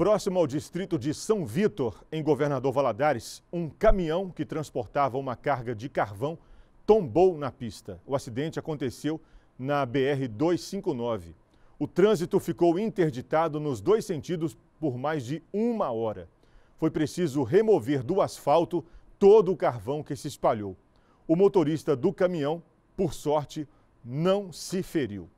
Próximo ao distrito de São Vitor, em Governador Valadares, um caminhão que transportava uma carga de carvão tombou na pista. O acidente aconteceu na BR-259. O trânsito ficou interditado nos dois sentidos por mais de uma hora. Foi preciso remover do asfalto todo o carvão que se espalhou. O motorista do caminhão, por sorte, não se feriu.